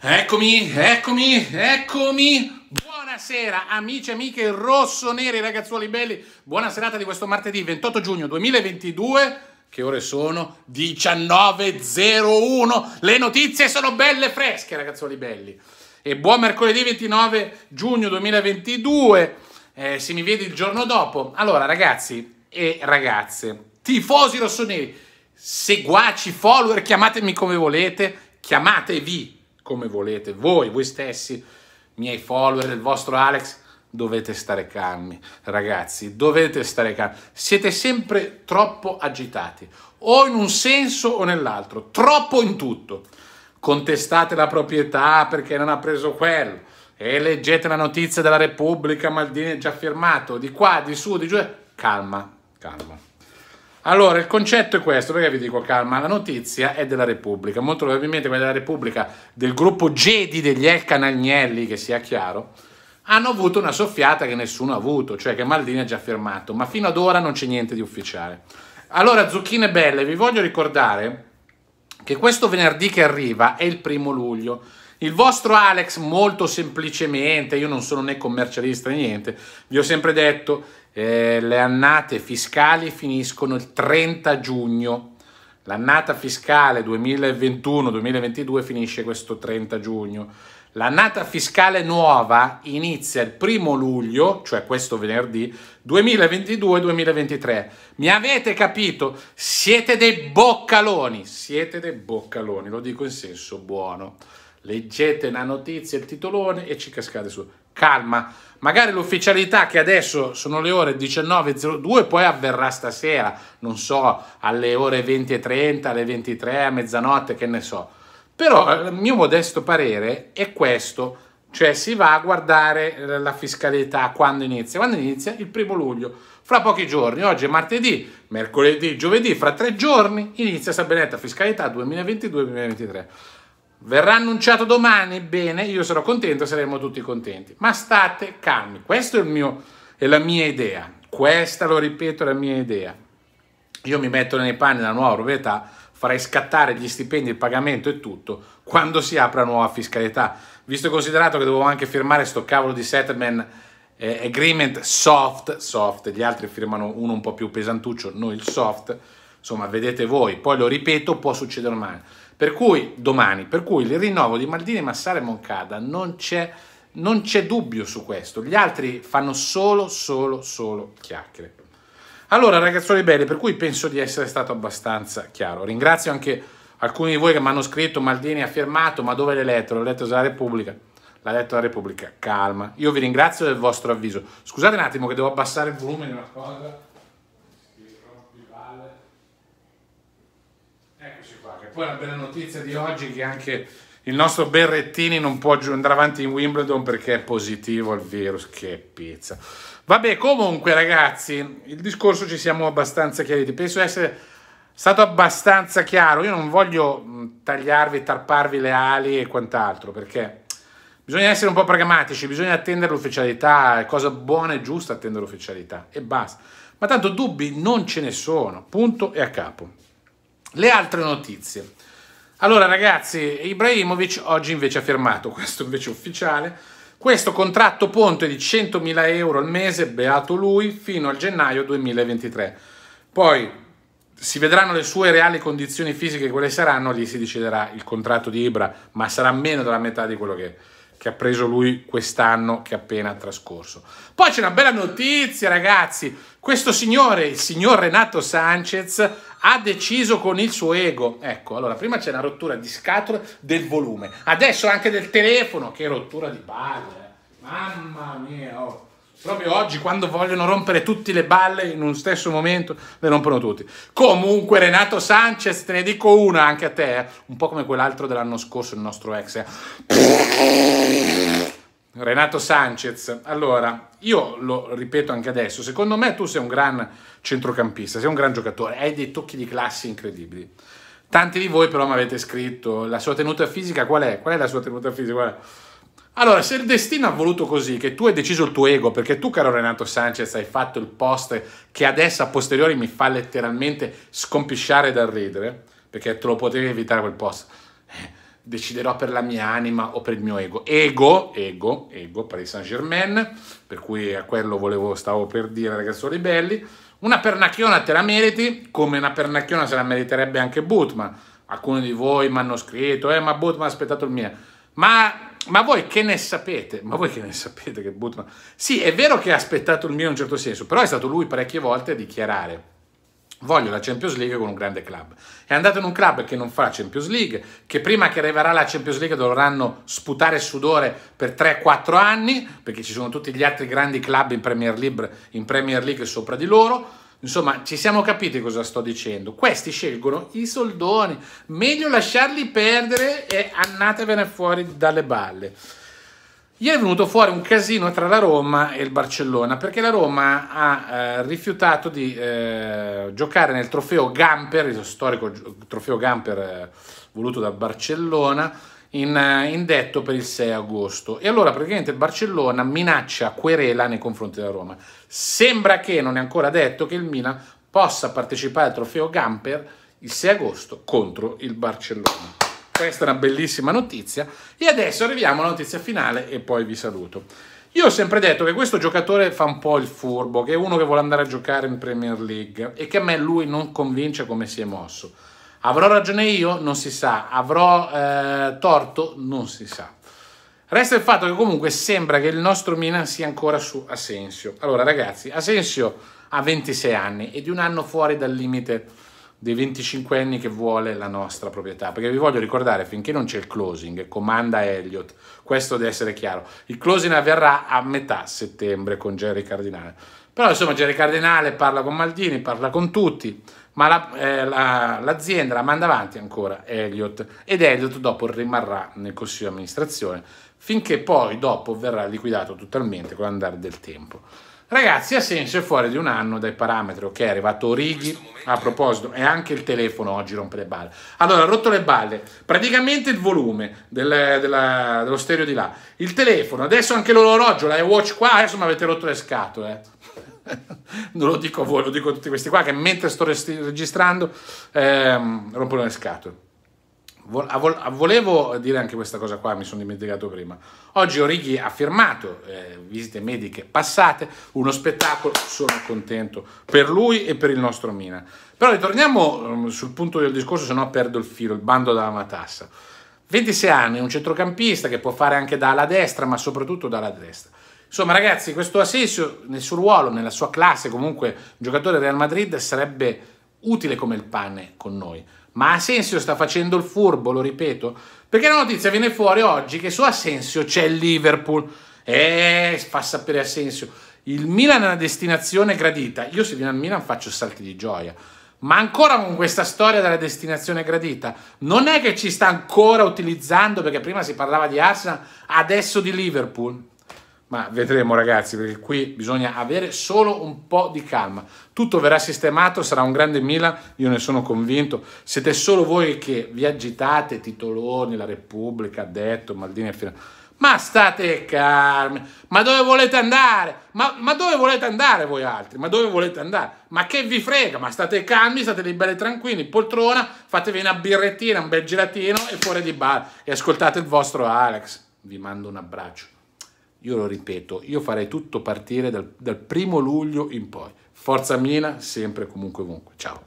Eccomi, eccomi, eccomi. Buonasera amici e amiche rossoneri, ragazzuoli belli. Buona serata di questo martedì 28 giugno 2022. Che ore sono? 19.01. Le notizie sono belle fresche ragazzuoli belli. E buon mercoledì 29 giugno 2022. Eh, se mi vedi il giorno dopo. Allora ragazzi e ragazze, tifosi rossoneri, seguaci, follower, chiamatemi come volete, chiamatevi come volete voi, voi stessi, miei follower, il vostro Alex, dovete stare calmi, ragazzi, dovete stare calmi. Siete sempre troppo agitati, o in un senso o nell'altro, troppo in tutto. Contestate la proprietà perché non ha preso quello, e leggete la notizia della Repubblica, Maldini è già firmato, di qua, di su, di giù. Eh. Calma, calma. Allora, il concetto è questo, perché vi dico calma, la notizia è della Repubblica, molto probabilmente quella della Repubblica, del gruppo Gedi degli El Canagnelli, che sia chiaro, hanno avuto una soffiata che nessuno ha avuto, cioè che Maldini ha già fermato, ma fino ad ora non c'è niente di ufficiale. Allora, zucchine belle, vi voglio ricordare che questo venerdì che arriva è il primo luglio. Il vostro Alex, molto semplicemente, io non sono né commercialista né niente, vi ho sempre detto eh, le annate fiscali finiscono il 30 giugno. L'annata fiscale 2021-2022 finisce questo 30 giugno. L'annata fiscale nuova inizia il primo luglio, cioè questo venerdì 2022-2023. Mi avete capito? Siete dei boccaloni, siete dei boccaloni, lo dico in senso buono. Leggete la notizia, il titolone e ci cascate su calma. Magari l'ufficialità che adesso sono le ore 19.02 poi avverrà stasera, non so, alle ore 20.30, alle 23, a mezzanotte, che ne so. Però eh, il mio modesto parere è questo, cioè si va a guardare eh, la fiscalità quando inizia. Quando inizia? Il primo luglio, fra pochi giorni, oggi è martedì, mercoledì, giovedì, fra tre giorni inizia Sabinetta Fiscalità 2022-2023. Verrà annunciato domani? Bene, io sarò contento, saremo tutti contenti. Ma state calmi, questa è, mio, è la mia idea. Questa, lo ripeto, è la mia idea. Io mi metto nei panni della nuova proprietà, farei scattare gli stipendi, il pagamento e tutto quando si apre la nuova fiscalità. Visto e considerato che dovevo anche firmare sto cavolo di settlement eh, agreement soft, soft, gli altri firmano uno un po' più pesantuccio, noi il soft, insomma vedete voi, poi lo ripeto, può succedere male. Per cui domani, per cui il rinnovo di Maldini, Massara e Moncada non c'è, non c'è dubbio su questo. Gli altri fanno solo, solo, solo chiacchiere. Allora ragazzoli belli, per cui penso di essere stato abbastanza chiaro. Ringrazio anche alcuni di voi che mi hanno scritto, Maldini ha firmato, ma dove l'hai letto? L'ho letto dalla Repubblica. L'ha letto la Repubblica, calma. Io vi ringrazio del vostro avviso. Scusate un attimo che devo abbassare il volume di una cosa. poi la bella notizia di oggi è che anche il nostro Berrettini non può andare avanti in Wimbledon perché è positivo al virus. Che pizza. Vabbè, comunque ragazzi, il discorso ci siamo abbastanza chiariti. Penso di essere stato abbastanza chiaro. Io non voglio tagliarvi, tarparvi le ali e quant'altro perché bisogna essere un po' pragmatici, bisogna attendere l'ufficialità. È cosa buona e giusta attendere l'ufficialità e basta. Ma tanto dubbi non ce ne sono. Punto e a capo. Le altre notizie. Allora ragazzi, Ibrahimovic oggi invece ha firmato, questo invece ufficiale, questo contratto ponte di 100.000 euro al mese, beato lui, fino al gennaio 2023. Poi si vedranno le sue reali condizioni fisiche, quelle saranno, lì si deciderà il contratto di Ibra, ma sarà meno della metà di quello che, che ha preso lui quest'anno che è appena trascorso. Poi c'è una bella notizia ragazzi, questo signore, il signor Renato Sanchez, ha deciso con il suo ego. Ecco, allora prima c'è una rottura di scatole del volume, adesso anche del telefono, che rottura di palle. Eh. Mamma mia, oh. proprio oggi quando vogliono rompere tutte le balle in un stesso momento, le rompono tutti. Comunque Renato Sanchez, te ne dico una anche a te, eh. un po' come quell'altro dell'anno scorso, il nostro ex. Eh. Renato Sanchez, allora, io lo ripeto anche adesso, secondo me tu sei un gran centrocampista, sei un gran giocatore, hai dei tocchi di classe incredibili. Tanti di voi però mi avete scritto, la sua tenuta fisica qual è? Qual è la sua tenuta fisica? Allora, se il destino ha voluto così, che tu hai deciso il tuo ego, perché tu, caro Renato Sanchez, hai fatto il post che adesso a posteriori mi fa letteralmente scompisciare dal ridere, perché te lo potevi evitare quel post. Eh, deciderò per la mia anima o per il mio ego. Ego, ego, ego, Paris Saint Germain, per cui a quello volevo, stavo per dire ragazzuoli belli, una pernacchiona te la meriti, come una pernacchiona se la meriterebbe anche Bootman. Alcuni di voi mi hanno scritto, eh ma Bootman ha aspettato il mio. Ma, ma, voi che ne sapete? Ma voi che ne sapete che Bootman... Sì, è vero che ha aspettato il mio in un certo senso, però è stato lui parecchie volte a dichiarare Voglio la Champions League con un grande club. È andato in un club che non fa la Champions League, che prima che arriverà la Champions League dovranno sputare sudore per 3-4 anni, perché ci sono tutti gli altri grandi club in Premier League, in Premier League sopra di loro. Insomma, ci siamo capiti cosa sto dicendo. Questi scelgono i soldoni. Meglio lasciarli perdere e andatevene fuori dalle balle. Ieri è venuto fuori un casino tra la Roma e il Barcellona perché la Roma ha eh, rifiutato di eh, giocare nel trofeo Gamper, il storico trofeo Gamper eh, voluto da Barcellona, in, eh, in, detto per il 6 agosto. E allora praticamente Barcellona minaccia querela nei confronti della Roma. Sembra che non è ancora detto che il Milan possa partecipare al trofeo Gamper il 6 agosto contro il Barcellona. Questa è una bellissima notizia. E adesso arriviamo alla notizia finale e poi vi saluto. Io ho sempre detto che questo giocatore fa un po' il furbo, che è uno che vuole andare a giocare in Premier League e che a me lui non convince come si è mosso. Avrò ragione io? Non si sa. Avrò eh, torto? Non si sa. Resta il fatto che comunque sembra che il nostro Milan sia ancora su Asensio. Allora ragazzi, Asensio ha 26 anni e di un anno fuori dal limite dei 25 anni che vuole la nostra proprietà. Perché vi voglio ricordare, finché non c'è il closing, comanda Elliot, questo deve essere chiaro, il closing avverrà a metà settembre con Jerry Cardinale. Però insomma Jerry Cardinale parla con Maldini, parla con tutti, ma la, eh, la, l'azienda la manda avanti ancora Elliot ed Elliot dopo rimarrà nel consiglio di amministrazione finché poi dopo verrà liquidato totalmente con l'andare del tempo. Ragazzi, Asensio è fuori di un anno dai parametri, ok? È arrivato Righi. A proposito, e anche il telefono oggi rompe le balle. Allora, ha rotto le balle. Praticamente il volume del, della, dello stereo di là. Il telefono, adesso anche l'orologio, la watch qua, adesso mi avete rotto le scatole. Eh. non lo dico a voi, lo dico a tutti questi qua che mentre sto registrando ehm, rompono le scatole. Ah, ah, volevo dire anche questa cosa qua, mi sono dimenticato prima. Oggi Orighi ha firmato eh, visite mediche passate, uno spettacolo, sono contento per lui e per il nostro Mina. Però ritorniamo ehm, sul punto del discorso, se no perdo il filo, il bando dalla matassa. 26 anni, un centrocampista che può fare anche dalla destra, ma soprattutto dalla destra. Insomma, ragazzi, questo Asensio nel suo ruolo, nella sua classe, comunque giocatore Real Madrid, sarebbe utile come il pane con noi. Ma Asensio sta facendo il furbo, lo ripeto, perché la notizia viene fuori oggi che su Asensio c'è il Liverpool. Eh, fa sapere Asensio. Il Milan è una destinazione gradita. Io se vieno al Milan faccio salti di gioia. Ma ancora con questa storia della destinazione gradita, non è che ci sta ancora utilizzando, perché prima si parlava di Arsenal, adesso di Liverpool ma vedremo ragazzi perché qui bisogna avere solo un po' di calma tutto verrà sistemato sarà un grande Milan io ne sono convinto siete solo voi che vi agitate titoloni la Repubblica ha detto Maldini e fino ma state calmi ma dove volete andare ma, ma, dove volete andare voi altri ma dove volete andare ma che vi frega ma state calmi state liberi e tranquilli poltrona fatevi una birrettina un bel giratino e fuori di bar e ascoltate il vostro Alex vi mando un abbraccio io lo ripeto, io farei tutto partire dal, dal primo luglio in poi. Forza Mina, sempre comunque ovunque. Ciao.